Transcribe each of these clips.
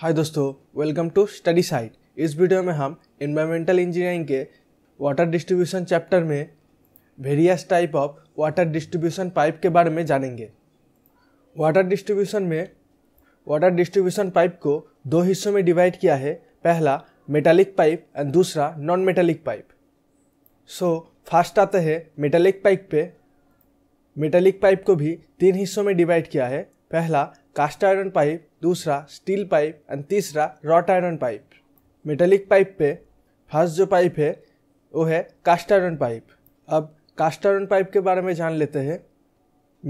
हाय दोस्तों welcome to study site इस video में हम इन्वायरमेंटल इंजीनियरिंग के वाटर डिस्ट्रीब्यूशन चैप्टर में various type of water distribution pipe के बारे में जानेंगे वाटर डिस्ट्रीब्यूशन में वाटर डिस्ट्रीब्यूशन पाइप को दो हिस्सों में डिवाइड किया है पहला मेटालिक पाइप एंड दूसरा non metallic pipe so first आते हैं मेटालिक पाइप पे मेटालिक पाइप को भी तीन हिस्सों में डिवाइड किया है पहला कास्ट आयरन पाइप दूसरा स्टील पाइप एंड तीसरा wrought iron pipe metallic pipe पे फर्स्ट जो पाइप है वो है कास्ट आयरन पाइप अब कास्ट आयरन पाइप के बारे में जान लेते हैं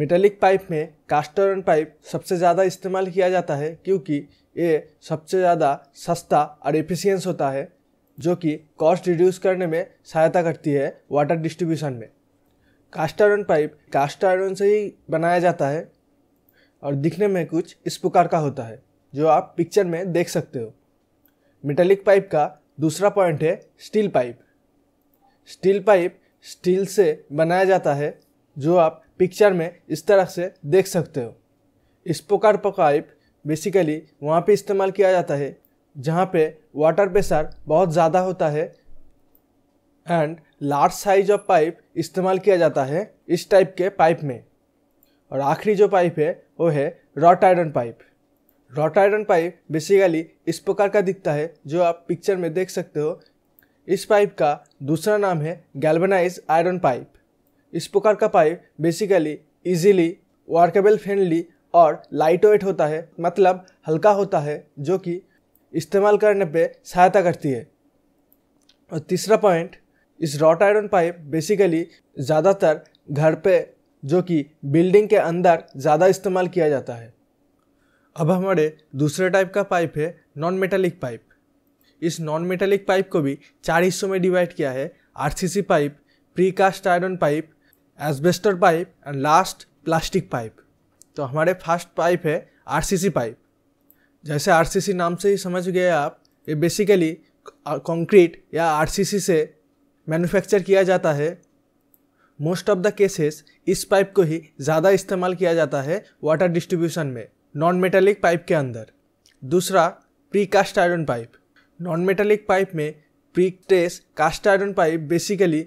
मेटेलिक पाइप में कास्ट आयरन पाइप सबसे ज़्यादा इस्तेमाल किया जाता है क्योंकि ये सबसे ज़्यादा सस्ता और एफिशियंस होता है जो कि कॉस्ट रिड्यूस करने में सहायता करती है वाटर डिस्ट्रीब्यूशन में cast iron pipe cast iron से ही बनाया जाता है और दिखने में कुछ इस प्रकार का होता है जो आप पिक्चर में देख सकते हो मेटेलिक पाइप का दूसरा पॉइंट है steel pipe steel pipe steel से बनाया जाता है जो आप पिक्चर में इस तरह से देख सकते हो इस प्रकार पाइप बेसिकली वहाँ पे इस्तेमाल किया जाता है जहाँ पे वाटर प्रेशर बहुत ज़्यादा होता है and large size of pipe इस्तेमाल किया जाता है इस टाइप के पाइप में और आखिरी जो पाइप है वो है wrought iron pipe wrought iron pipe basically इस प्रकार का दिखता है जो आप पिक्चर में देख सकते हो इस पाइप का दूसरा नाम है गैल्बनाइज आयरन पाइप इस प्रकार का pipe basically easily workable friendly और लाइट वेट होता है मतलब हल्का होता है जो कि इस्तेमाल करने पे सहायता करती है और तीसरा पॉइंट इस रॉट आयरन पाइप बेसिकली ज़्यादातर घर पे जो कि बिल्डिंग के अंदर ज़्यादा इस्तेमाल किया जाता है अब हमारे दूसरे टाइप का पाइप है नॉन मेटालिक पाइप इस नॉन मेटालिक पाइप को भी चार हिस्सों में डिवाइड किया है R pipe precast iron pipe asbestos pipe and last plastic pipe तो हमारे फर्स्ट पाइप है आर पाइप जैसे आर नाम से ही समझ गए आप ये बेसिकली कंक्रीट या आर से मैन्युफैक्चर किया जाता है मोस्ट ऑफ द केसेस इस पाइप को ही ज़्यादा इस्तेमाल किया जाता है वाटर डिस्ट्रीब्यूशन में नॉन मेटेलिक पाइप के अंदर दूसरा precast iron pipe non metallic pipe में pre stress cast iron pipe basically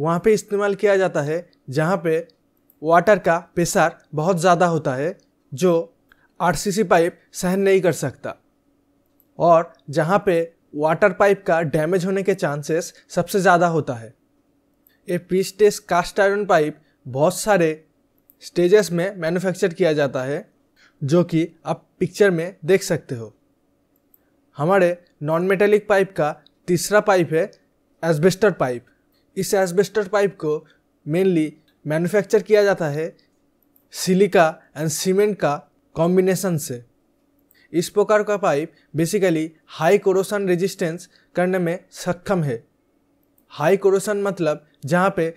वहाँ पे इस्तेमाल किया जाता है जहाँ पे वाटर का प्रेशर बहुत ज़्यादा होता है जो सी पाइप सहन नहीं कर सकता और जहाँ पे वाटर पाइप का डैमेज होने के चांसेस सबसे ज़्यादा होता है ये पीस्टेस कास्ट आयरन पाइप बहुत सारे स्टेजेस में मैन्युफैक्चर किया जाता है जो कि आप पिक्चर में देख सकते हो हमारे नॉन मेटेलिक पाइप का तीसरा पाइप है एस्बेस्टर पाइप इस एस्बेस्टर पाइप को मेनली मैन्युफैक्चर किया जाता है सिलिका एंड सीमेंट का कॉम्बिनेशन से इस प्रकार का pipe basically high corrosion resistance करने में सक्षम है हाई कोरोसन मतलब जहाँ पे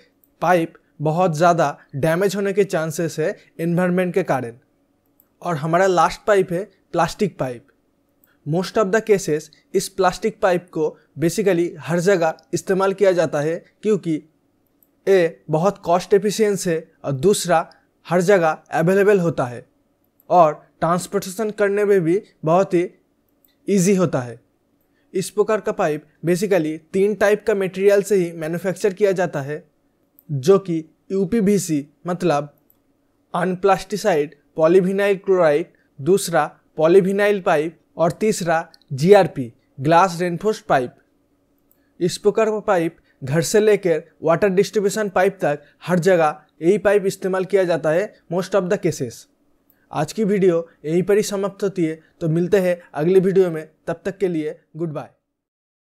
पाइप बहुत ज़्यादा डैमेज होने के चांसेस है इन्वायरमेंट के कारण और हमारा लास्ट पाइप है plastic pipe most of the cases इस प्लास्टिक पाइप को बेसिकली हर जगह इस्तेमाल किया जाता है क्योंकि ए बहुत कॉस्ट एफिशिएंस है और दूसरा हर जगह अवेलेबल होता है और ट्रांसपोर्टेशन करने में भी बहुत ही ईजी होता है इस प्रकार का पाइप बेसिकली तीन टाइप का मटेरियल से ही मैन्युफैक्चर किया जाता है जो कि यू मतलब अनप्लास्टिसाइड पॉलीभिनाइल क्लोराइड दूसरा पॉलीभिनाइल पाइप और तीसरा जी ग्लास रेनफोस्ट पाइप इस प्रकार का पाइप घर से लेकर वाटर डिस्ट्रीब्यूशन पाइप तक हर जगह यही पाइप इस्तेमाल किया जाता है मोस्ट ऑफ द केसेस आज की वीडियो यहीं पर ही समाप्त होती है तो मिलते हैं अगली वीडियो में तब तक के लिए गुड बाय